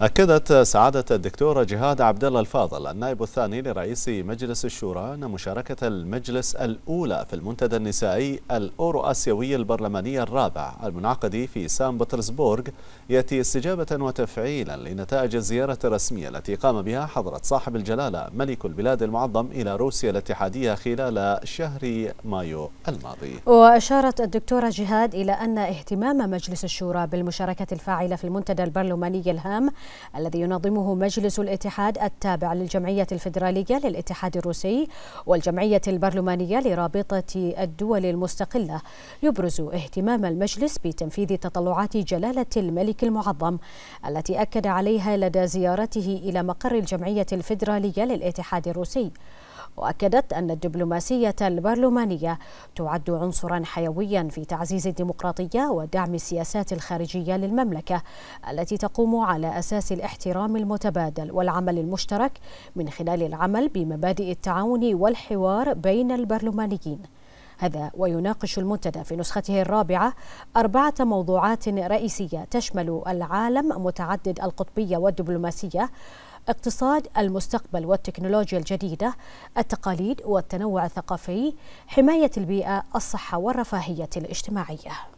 أكدت سعادة الدكتورة جهاد عبد الله الفاضل النائب الثاني لرئيس مجلس الشورى أن مشاركة المجلس الأولى في المنتدى النسائي الأورو آسيوي البرلماني الرابع المنعقد في سان بطرسبورغ يأتي استجابة وتفعيلا لنتائج الزيارة الرسمية التي قام بها حضرة صاحب الجلالة ملك البلاد المعظم إلى روسيا الاتحادية خلال شهر مايو الماضي وأشارت الدكتورة جهاد إلى أن اهتمام مجلس الشورى بالمشاركة الفاعلة في المنتدى البرلماني الهام الذي ينظمه مجلس الاتحاد التابع للجمعية الفيدرالية للاتحاد الروسي والجمعية البرلمانية لرابطة الدول المستقلة يبرز اهتمام المجلس بتنفيذ تطلعات جلالة الملك المعظم التي أكد عليها لدى زيارته إلى مقر الجمعية الفيدرالية للاتحاد الروسي وأكدت أن الدبلوماسية البرلمانية تعد عنصرا حيويا في تعزيز الديمقراطية ودعم السياسات الخارجية للمملكة التي تقوم على أساس الاحترام المتبادل والعمل المشترك من خلال العمل بمبادئ التعاون والحوار بين البرلمانيين هذا ويناقش المنتدى في نسخته الرابعة أربعة موضوعات رئيسية تشمل العالم متعدد القطبية والدبلوماسية اقتصاد المستقبل والتكنولوجيا الجديدة التقاليد والتنوع الثقافي حماية البيئة الصحة والرفاهية الاجتماعية